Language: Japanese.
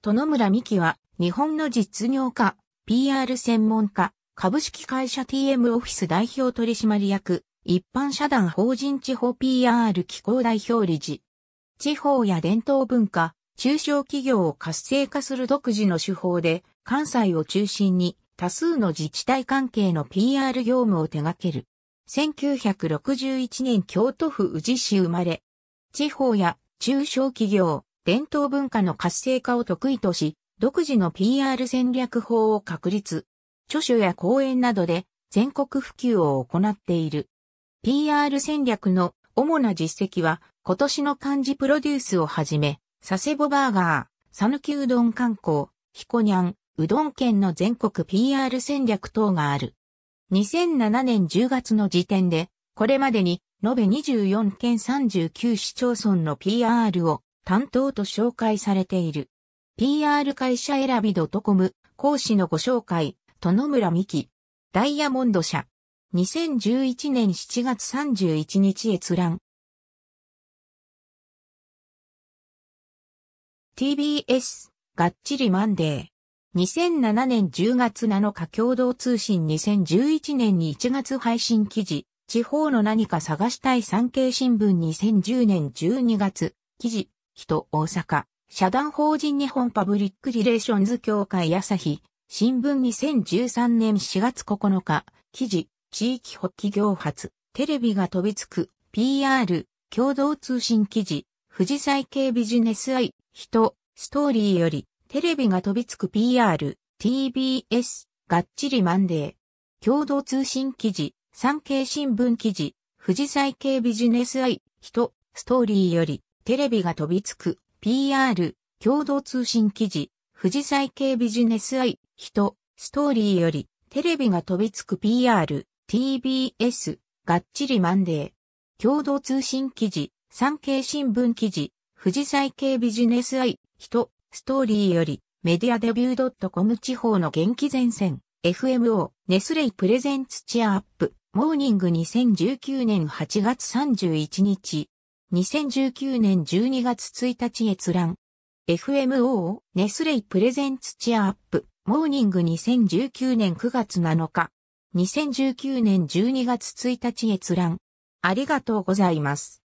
殿村美希は、日本の実業家、PR 専門家、株式会社 TM オフィス代表取締役、一般社団法人地方 PR 機構代表理事。地方や伝統文化、中小企業を活性化する独自の手法で、関西を中心に多数の自治体関係の PR 業務を手掛ける。1961年京都府宇治市生まれ。地方や中小企業、伝統文化の活性化を得意とし、独自の PR 戦略法を確立。著書や講演などで全国普及を行っている。PR 戦略の主な実績は、今年の漢字プロデュースをはじめ、佐世保バーガー、讃岐うどん観光、ひこにゃん、うどん県の全国 PR 戦略等がある。2007年10月の時点で、これまでに延べ24県39市町村の PR を担当と紹介されている。PR 会社選び .com 講師のご紹介、殿村美希。ダイヤモンド社。2011年7月31日閲覧。TBS、がっちりマンデー。2007年10月7日共同通信2011年に1月配信記事、地方の何か探したい産経新聞2010年12月、記事、人大阪、社団法人日本パブリックリレーションズ協会朝日、新聞2013年4月9日、記事、地域発起業発、テレビが飛びつく、PR、共同通信記事、富士災系ビジネス愛、人、ストーリーより、テレビが飛びつく PR、TBS、がっちりマンデー。共同通信記事、産経新聞記事、富士災系ビジネス愛、人、ストーリーより、テレビが飛びつく、PR、共同通信記事、富士再系ビジネス愛、人、ストーリーより、テレビが飛びつく PR、TBS、がっちりマンデー。共同通信記事、産経新聞記事、富士再系ビジネス愛、人、ストーリーより、メディアデビュー .com 地方の元気前線、FMO、ネスレイプレゼンツチアアップ、モーニング2019年8月31日。2019年12月1日閲覧。FMO、ネスレイプレゼンツチアアップ、モーニング2019年9月7日。2019年12月1日閲覧。ありがとうございます。